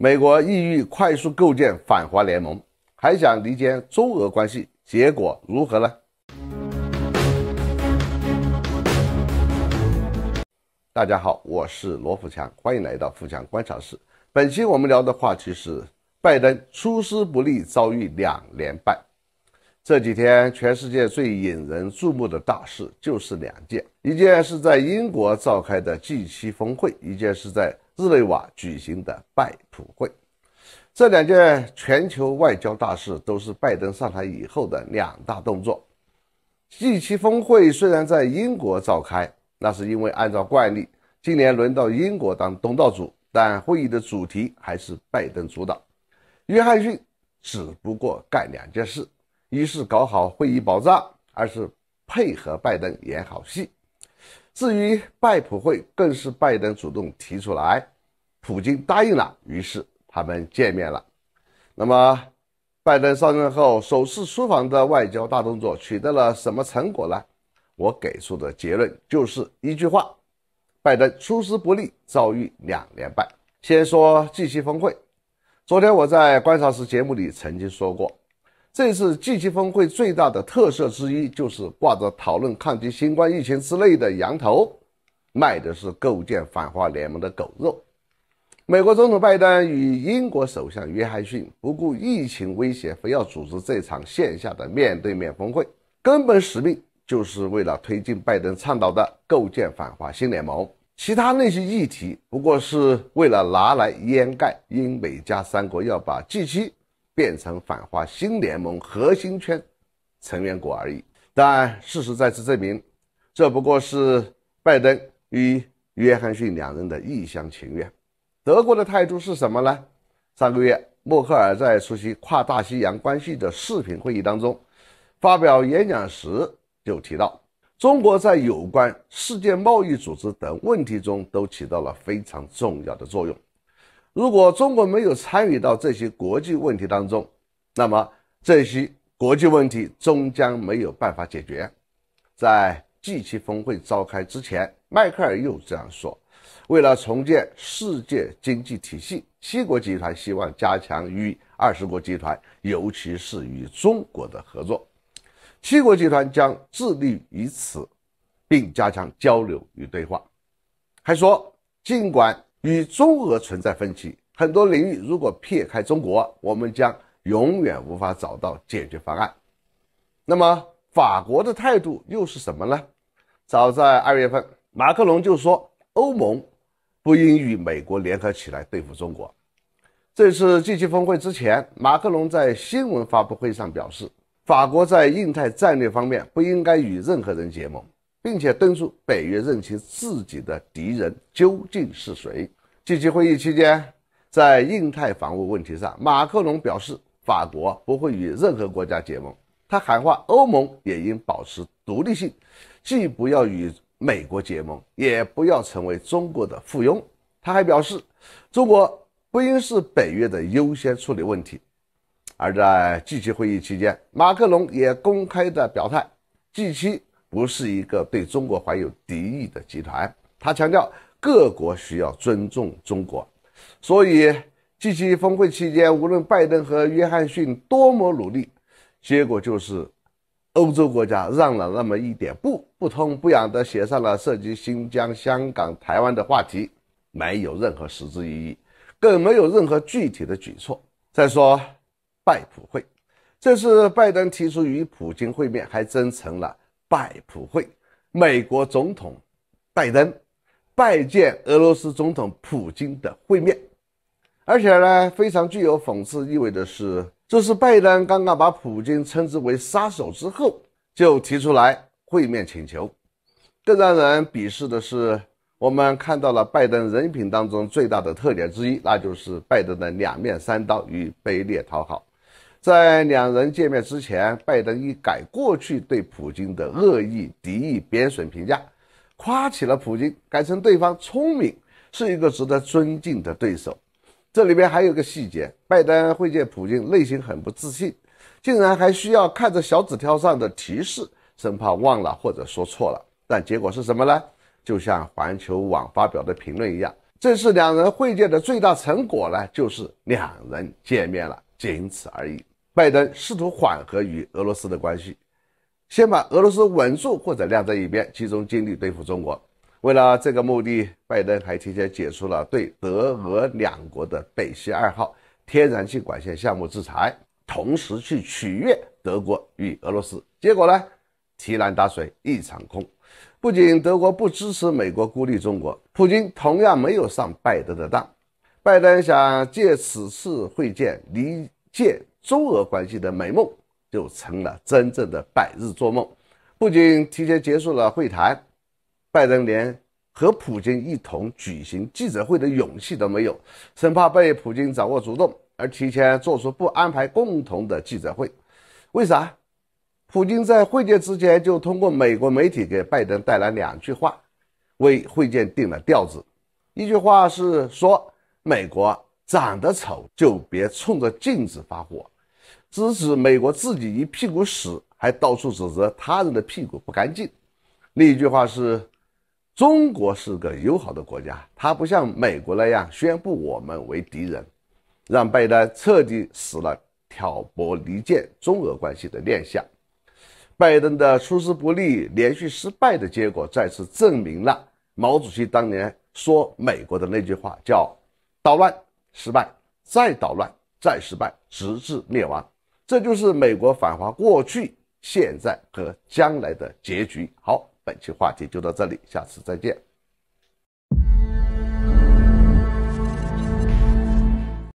美国意欲快速构建反华联盟，还想离间中俄关系，结果如何呢？大家好，我是罗富强，欢迎来到富强观察室。本期我们聊的话题是：拜登出师不利，遭遇两连败。这几天，全世界最引人注目的大事就是两件：一件是在英国召开的 G7 峰会，一件是在。日内瓦举行的拜普会，这两件全球外交大事都是拜登上台以后的两大动作。g 七峰会虽然在英国召开，那是因为按照惯例，今年轮到英国当东道主，但会议的主题还是拜登主导。约翰逊只不过干两件事：一是搞好会议保障，二是配合拜登演好戏。至于拜普会，更是拜登主动提出来，普京答应了，于是他们见面了。那么，拜登上任后首次出访的外交大动作取得了什么成果呢？我给出的结论就是一句话：拜登出师不利，遭遇两连败。先说近期峰会，昨天我在观察室节目里曾经说过。这次 G7 峰会最大的特色之一，就是挂着讨论抗击新冠疫情之类的羊头，卖的是构建反华联盟的狗肉。美国总统拜登与英国首相约翰逊不顾疫情威胁，非要组织这场线下的面对面峰会，根本使命就是为了推进拜登倡导的构建反华新联盟。其他那些议题，不过是为了拿来掩盖英美加三国要把 G7。变成反华新联盟核心圈成员国而已。但事实再次证明，这不过是拜登与约翰逊两人的一厢情愿。德国的态度是什么呢？上个月，默克尔在出席跨大西洋关系的视频会议当中发表演讲时就提到，中国在有关世界贸易组织等问题中都起到了非常重要的作用。如果中国没有参与到这些国际问题当中，那么这些国际问题终将没有办法解决。在 G7 峰会召开之前，迈克尔又这样说：“为了重建世界经济体系，七国集团希望加强与二十国集团，尤其是与中国的合作。七国集团将致力于此，并加强交流与对话。”还说，尽管。与中俄存在分歧，很多领域如果撇开中国，我们将永远无法找到解决方案。那么法国的态度又是什么呢？早在二月份，马克龙就说欧盟不应与美国联合起来对付中国。这次 G7 峰会之前，马克龙在新闻发布会上表示，法国在印太战略方面不应该与任何人结盟。并且敦促北约认清自己的敌人究竟是谁。G7 会议期间，在印太防务问题上，马克龙表示法国不会与任何国家结盟。他喊话欧盟也应保持独立性，既不要与美国结盟，也不要成为中国的附庸。他还表示，中国不应是北约的优先处理问题。而在 G7 会议期间，马克龙也公开的表态，G7。不是一个对中国怀有敌意的集团。他强调各国需要尊重中国，所以 G7 峰会期间，无论拜登和约翰逊多么努力，结果就是欧洲国家让了那么一点步，不痛不痒地写上了涉及新疆、香港、台湾的话题，没有任何实质意义，更没有任何具体的举措。再说拜普会，这次拜登提出与普京会面，还真成了。拜普会，美国总统拜登拜见俄罗斯总统普京的会面，而且呢，非常具有讽刺意味的是，这是拜登刚刚把普京称之为杀手之后就提出来会面请求。更让人鄙视的是，我们看到了拜登人品当中最大的特点之一，那就是拜登的两面三刀与卑劣讨好。在两人见面之前，拜登一改过去对普京的恶意、敌意、贬损评价，夸起了普京，改成对方聪明，是一个值得尊敬的对手。这里边还有个细节，拜登会见普京内心很不自信，竟然还需要看着小纸条上的提示，生怕忘了或者说错了。但结果是什么呢？就像环球网发表的评论一样，这次两人会见的最大成果呢，就是两人见面了，仅此而已。拜登试图缓和与俄罗斯的关系，先把俄罗斯稳住或者晾在一边，集中精力对付中国。为了这个目的，拜登还提前解除了对德俄两国的北溪二号天然气管线项目制裁，同时去取悦德国与俄罗斯。结果呢，提篮打水一场空。不仅德国不支持美国孤立中国，普京同样没有上拜登的当。拜登想借此次会见离间。中俄关系的美梦就成了真正的百日做梦。不仅提前结束了会谈，拜登连和普京一同举行记者会的勇气都没有，生怕被普京掌握主动，而提前做出不安排共同的记者会。为啥？普京在会见之前就通过美国媒体给拜登带来两句话，为会见定了调子。一句话是说，美国长得丑就别冲着镜子发火。指持美国自己一屁股屎，还到处指责他人的屁股不干净。另一句话是，中国是个友好的国家，它不像美国那样宣布我们为敌人，让拜登彻底死了挑拨离间中俄关系的念想。拜登的出师不利、连续失败的结果，再次证明了毛主席当年说美国的那句话：叫捣乱失败，再捣乱再失败，直至灭亡。这就是美国反华过去、现在和将来的结局。好，本期话题就到这里，下次再见。